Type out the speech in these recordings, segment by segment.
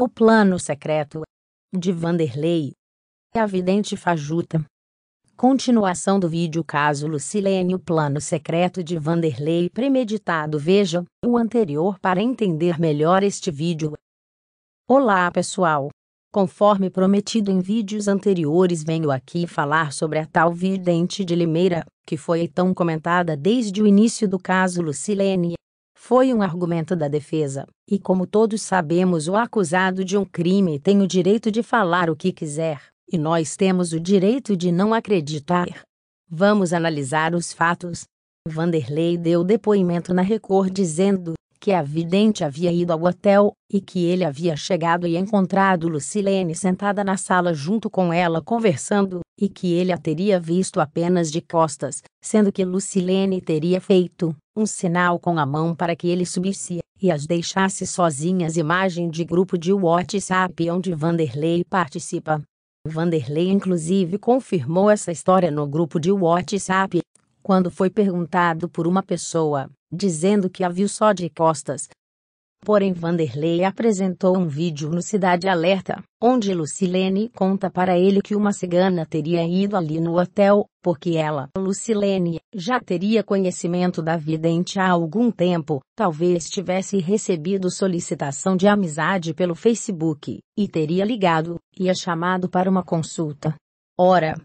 O Plano Secreto de Vanderlei. É a Vidente Fajuta. Continuação do vídeo Caso Lucilene O Plano Secreto de Vanderlei Premeditado Veja o anterior para entender melhor este vídeo. Olá pessoal! Conforme prometido em vídeos anteriores venho aqui falar sobre a tal Vidente de Limeira, que foi tão comentada desde o início do caso Lucilene foi um argumento da defesa, e como todos sabemos, o acusado de um crime tem o direito de falar o que quiser, e nós temos o direito de não acreditar. Vamos analisar os fatos. Vanderlei deu depoimento na Record dizendo que a vidente havia ido ao hotel, e que ele havia chegado e encontrado Lucilene sentada na sala junto com ela conversando, e que ele a teria visto apenas de costas, sendo que Lucilene teria feito um sinal com a mão para que ele subisse e as deixasse sozinhas imagem de grupo de WhatsApp onde Vanderlei participa. Vanderlei inclusive confirmou essa história no grupo de WhatsApp, quando foi perguntado por uma pessoa dizendo que a viu só de costas. Porém, Vanderlei apresentou um vídeo no Cidade Alerta, onde Lucilene conta para ele que uma cigana teria ido ali no hotel, porque ela, Lucilene, já teria conhecimento da vidente há algum tempo, talvez tivesse recebido solicitação de amizade pelo Facebook, e teria ligado, e a chamado para uma consulta. Ora,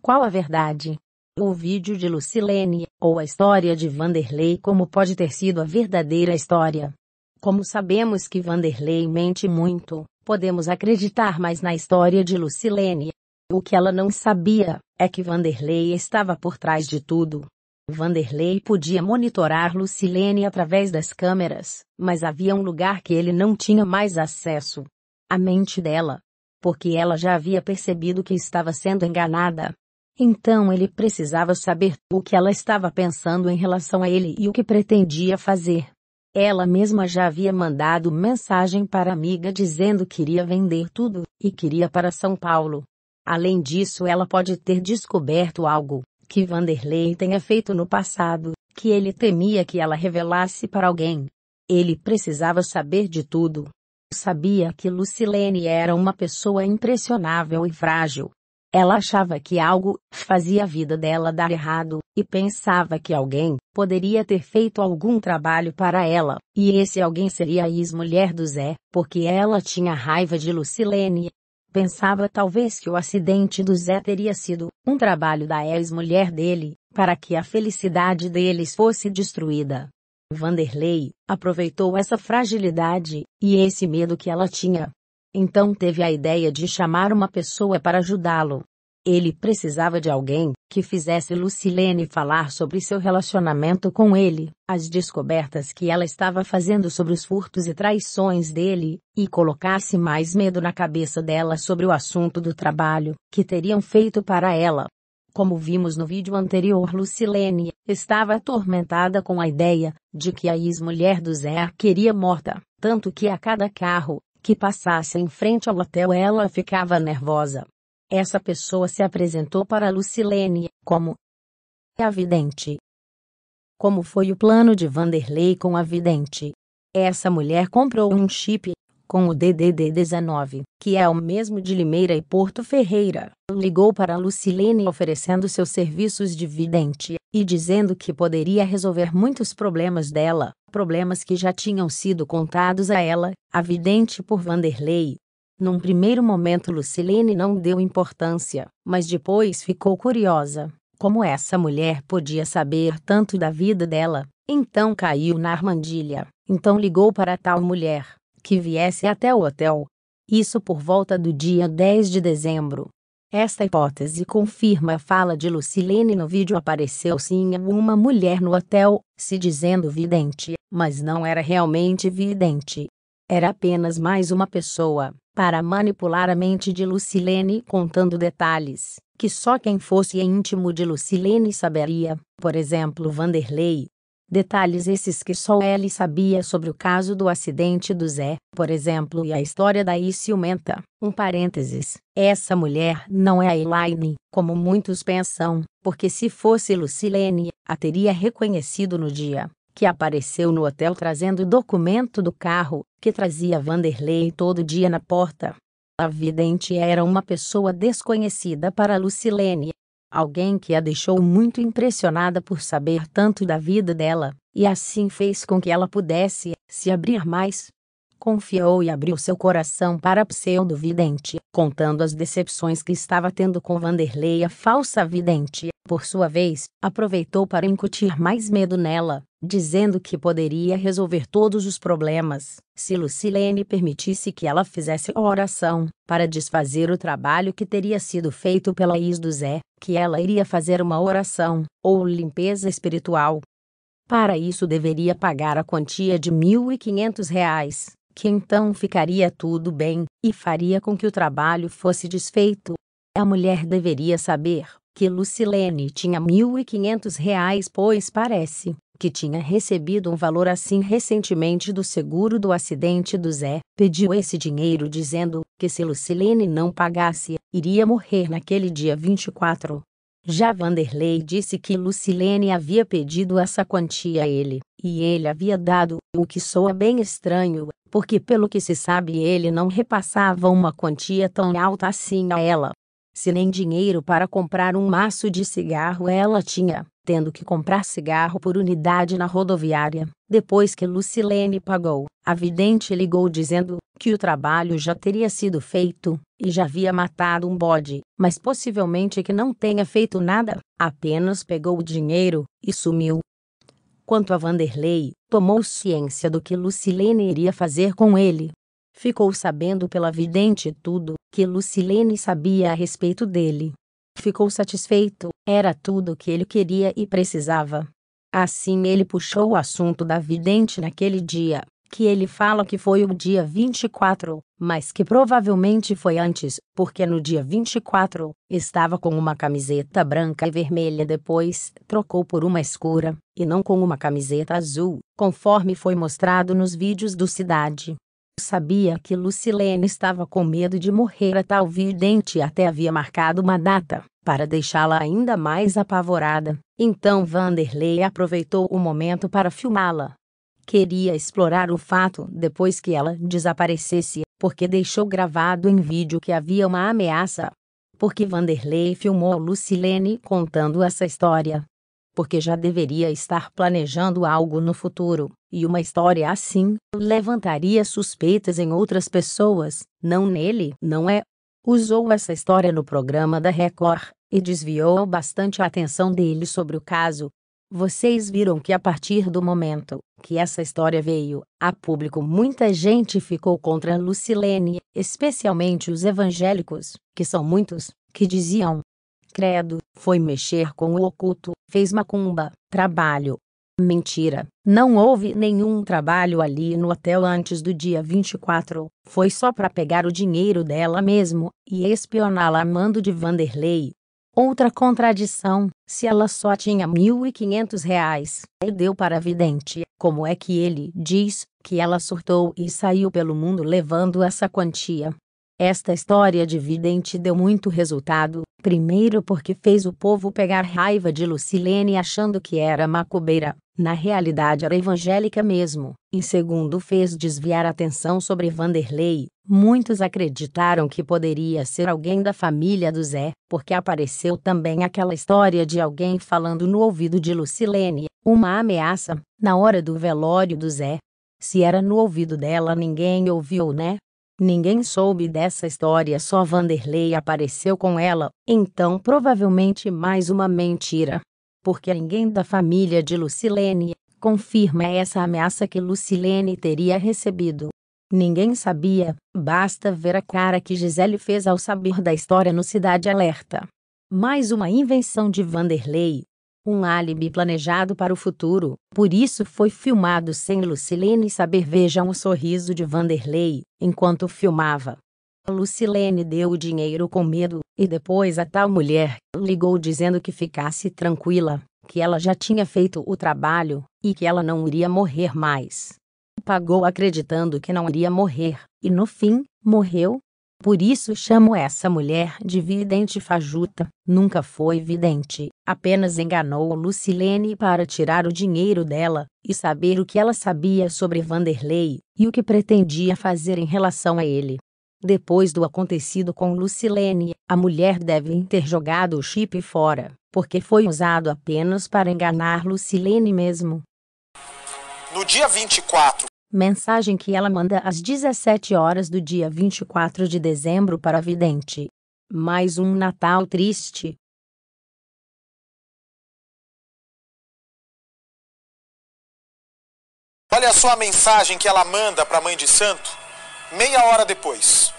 qual a verdade? O vídeo de Lucilene, ou a história de Vanderlei como pode ter sido a verdadeira história. Como sabemos que Vanderlei mente muito, podemos acreditar mais na história de Lucilene. O que ela não sabia, é que Vanderlei estava por trás de tudo. Vanderlei podia monitorar Lucilene através das câmeras, mas havia um lugar que ele não tinha mais acesso. A mente dela. Porque ela já havia percebido que estava sendo enganada, então ele precisava saber o que ela estava pensando em relação a ele e o que pretendia fazer. Ela mesma já havia mandado mensagem para a amiga dizendo que iria vender tudo e queria para São Paulo. Além disso, ela pode ter descoberto algo que Vanderlei tenha feito no passado, que ele temia que ela revelasse para alguém. Ele precisava saber de tudo. Sabia que Lucilene era uma pessoa impressionável e frágil, ela achava que algo fazia a vida dela dar errado e pensava que alguém poderia ter feito algum trabalho para ela, e esse alguém seria a ex-mulher do Zé, porque ela tinha raiva de Lucilene. Pensava talvez que o acidente do Zé teria sido um trabalho da ex-mulher dele, para que a felicidade deles fosse destruída. Vanderlei aproveitou essa fragilidade e esse medo que ela tinha então teve a ideia de chamar uma pessoa para ajudá-lo. Ele precisava de alguém que fizesse Lucilene falar sobre seu relacionamento com ele, as descobertas que ela estava fazendo sobre os furtos e traições dele, e colocasse mais medo na cabeça dela sobre o assunto do trabalho que teriam feito para ela. Como vimos no vídeo anterior, Lucilene estava atormentada com a ideia de que a ex-mulher do Zé queria morta, tanto que a cada carro que passasse em frente ao hotel ela ficava nervosa. Essa pessoa se apresentou para Lucilene, como a vidente. Como foi o plano de Vanderlei com a vidente? Essa mulher comprou um chip, com o DDD-19, que é o mesmo de Limeira e Porto Ferreira. Ligou para Lucilene oferecendo seus serviços de vidente e dizendo que poderia resolver muitos problemas dela, problemas que já tinham sido contados a ela, a vidente por Vanderlei. Num primeiro momento Lucilene não deu importância, mas depois ficou curiosa. Como essa mulher podia saber tanto da vida dela? Então caiu na armadilha. Então ligou para tal mulher, que viesse até o hotel. Isso por volta do dia 10 de dezembro. Esta hipótese confirma a fala de Lucilene no vídeo apareceu sim uma mulher no hotel, se dizendo vidente, mas não era realmente vidente. Era apenas mais uma pessoa, para manipular a mente de Lucilene contando detalhes, que só quem fosse íntimo de Lucilene saberia, por exemplo Vanderlei, Detalhes esses que só ele sabia sobre o caso do acidente do Zé, por exemplo, e a história da ciumenta. Um parênteses. Essa mulher não é a Elaine, como muitos pensam, porque se fosse Lucilene, a teria reconhecido no dia que apareceu no hotel trazendo o documento do carro, que trazia Vanderlei todo dia na porta. A vidente era uma pessoa desconhecida para Lucilene, alguém que a deixou muito impressionada por saber tanto da vida dela, e assim fez com que ela pudesse se abrir mais. Confiou e abriu seu coração para pseudo-vidente, contando as decepções que estava tendo com Vanderlei, a falsa vidente. Por sua vez, aproveitou para incutir mais medo nela, dizendo que poderia resolver todos os problemas, se Lucilene permitisse que ela fizesse a oração, para desfazer o trabalho que teria sido feito pela ex do Zé, que ela iria fazer uma oração, ou limpeza espiritual. Para isso deveria pagar a quantia de R$ 1.500, que então ficaria tudo bem, e faria com que o trabalho fosse desfeito. A mulher deveria saber que Lucilene tinha R$ 1.500, pois parece que tinha recebido um valor assim recentemente do seguro do acidente do Zé, pediu esse dinheiro dizendo que se Lucilene não pagasse, iria morrer naquele dia 24. Já Vanderlei disse que Lucilene havia pedido essa quantia a ele, e ele havia dado, o que soa bem estranho, porque pelo que se sabe ele não repassava uma quantia tão alta assim a ela, se nem dinheiro para comprar um maço de cigarro ela tinha, tendo que comprar cigarro por unidade na rodoviária. Depois que Lucilene pagou, a vidente ligou dizendo que o trabalho já teria sido feito e já havia matado um bode, mas possivelmente que não tenha feito nada, apenas pegou o dinheiro e sumiu. Quanto a Vanderlei, tomou ciência do que Lucilene iria fazer com ele, Ficou sabendo pela vidente tudo que Lucilene sabia a respeito dele. Ficou satisfeito, era tudo o que ele queria e precisava. Assim ele puxou o assunto da vidente naquele dia, que ele fala que foi o dia 24, mas que provavelmente foi antes, porque no dia 24, estava com uma camiseta branca e vermelha, depois trocou por uma escura, e não com uma camiseta azul, conforme foi mostrado nos vídeos do Cidade. Sabia que Lucilene estava com medo de morrer a tal vidente e até havia marcado uma data para deixá-la ainda mais apavorada. Então Vanderlei aproveitou o momento para filmá-la. Queria explorar o fato depois que ela desaparecesse, porque deixou gravado em vídeo que havia uma ameaça. Porque Vanderlei filmou Lucilene contando essa história. Porque já deveria estar planejando algo no futuro e uma história assim levantaria suspeitas em outras pessoas, não nele, não é? Usou essa história no programa da Record e desviou bastante a atenção dele sobre o caso. Vocês viram que a partir do momento que essa história veio a público, muita gente ficou contra Lucilene, especialmente os evangélicos, que são muitos, que diziam: Credo, foi mexer com o oculto, fez macumba, trabalho Mentira, não houve nenhum trabalho ali no hotel antes do dia 24. Foi só para pegar o dinheiro dela mesmo e espioná-la a mando de Vanderlei. Outra contradição, se ela só tinha R$ 1.500 e deu para a vidente, como é que ele diz que ela surtou e saiu pelo mundo levando essa quantia? Esta história de vidente deu muito resultado, primeiro porque fez o povo pegar raiva de Lucilene achando que era macubeira, na realidade era evangélica mesmo, e segundo fez desviar a atenção sobre Vanderlei. Muitos acreditaram que poderia ser alguém da família do Zé, porque apareceu também aquela história de alguém falando no ouvido de Lucilene, uma ameaça, na hora do velório do Zé. Se era no ouvido dela ninguém ouviu, né? Ninguém soube dessa história, só Vanderlei apareceu com ela, então provavelmente mais uma mentira. Porque ninguém da família de Lucilene confirma essa ameaça que Lucilene teria recebido. Ninguém sabia, basta ver a cara que Gisele fez ao saber da história no Cidade Alerta. Mais uma invenção de Vanderlei, um álibi planejado para o futuro. Por isso foi filmado sem Lucilene saber. Vejam o sorriso de Vanderlei enquanto filmava. Lucilene deu o dinheiro com medo, e depois a tal mulher ligou dizendo que ficasse tranquila, que ela já tinha feito o trabalho e que ela não iria morrer mais. Pagou acreditando que não iria morrer, e no fim, morreu. Por isso chamo essa mulher de vidente fajuta, nunca foi vidente apenas enganou Lucilene para tirar o dinheiro dela e saber o que ela sabia sobre Vanderlei e o que pretendia fazer em relação a ele. Depois do acontecido com Lucilene, a mulher deve ter jogado o chip fora, porque foi usado apenas para enganar Lucilene mesmo. No dia 24, mensagem que ela manda às 17 horas do dia 24 de dezembro para a vidente. Mais um Natal triste, Olha só a mensagem que ela manda para a mãe de santo, meia hora depois.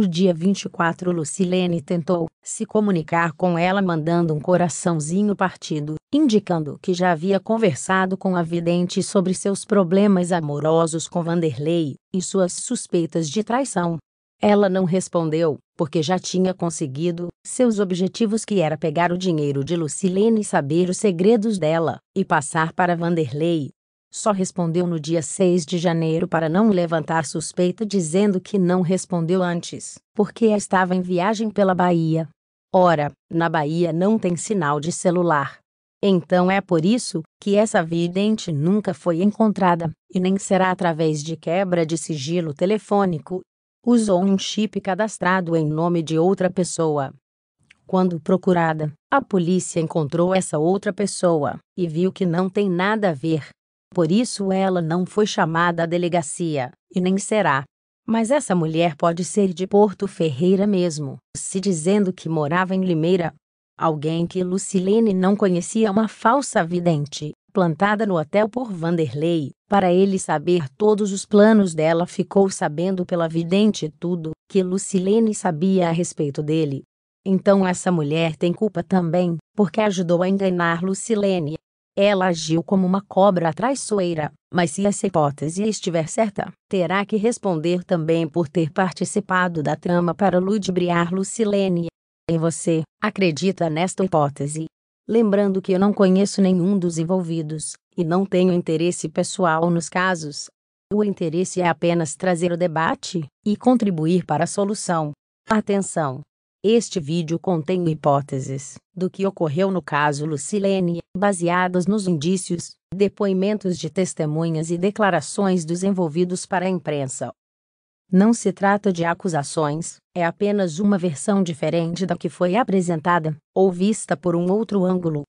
No dia 24, Lucilene tentou se comunicar com ela mandando um coraçãozinho partido, indicando que já havia conversado com a vidente sobre seus problemas amorosos com Vanderlei e suas suspeitas de traição. Ela não respondeu, porque já tinha conseguido seus objetivos que era pegar o dinheiro de Lucilene e saber os segredos dela e passar para Vanderlei só respondeu no dia 6 de janeiro para não levantar suspeita dizendo que não respondeu antes, porque estava em viagem pela Bahia. Ora, na Bahia não tem sinal de celular. Então é por isso que essa vidente nunca foi encontrada, e nem será através de quebra de sigilo telefônico. Usou um chip cadastrado em nome de outra pessoa. Quando procurada, a polícia encontrou essa outra pessoa e viu que não tem nada a ver por isso ela não foi chamada à delegacia, e nem será. Mas essa mulher pode ser de Porto Ferreira mesmo, se dizendo que morava em Limeira. Alguém que Lucilene não conhecia uma falsa vidente, plantada no hotel por Vanderlei, para ele saber todos os planos dela ficou sabendo pela vidente tudo que Lucilene sabia a respeito dele. Então essa mulher tem culpa também, porque ajudou a enganar Lucilene, ela agiu como uma cobra traiçoeira, mas se essa hipótese estiver certa, terá que responder também por ter participado da trama para ludibriar Lucilene. E você, acredita nesta hipótese? Lembrando que eu não conheço nenhum dos envolvidos, e não tenho interesse pessoal nos casos. O interesse é apenas trazer o debate e contribuir para a solução. Atenção! Este vídeo contém hipóteses do que ocorreu no caso Lucilene, baseadas nos indícios, depoimentos de testemunhas e declarações dos envolvidos para a imprensa. Não se trata de acusações, é apenas uma versão diferente da que foi apresentada, ou vista por um outro ângulo.